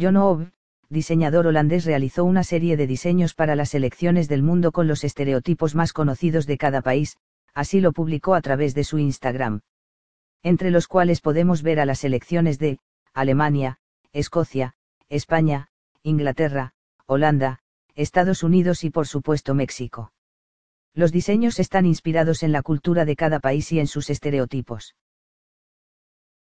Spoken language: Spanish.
John Ove, diseñador holandés realizó una serie de diseños para las elecciones del mundo con los estereotipos más conocidos de cada país, así lo publicó a través de su Instagram. Entre los cuales podemos ver a las elecciones de Alemania, Escocia, España, Inglaterra, Holanda, Estados Unidos y por supuesto México. Los diseños están inspirados en la cultura de cada país y en sus estereotipos.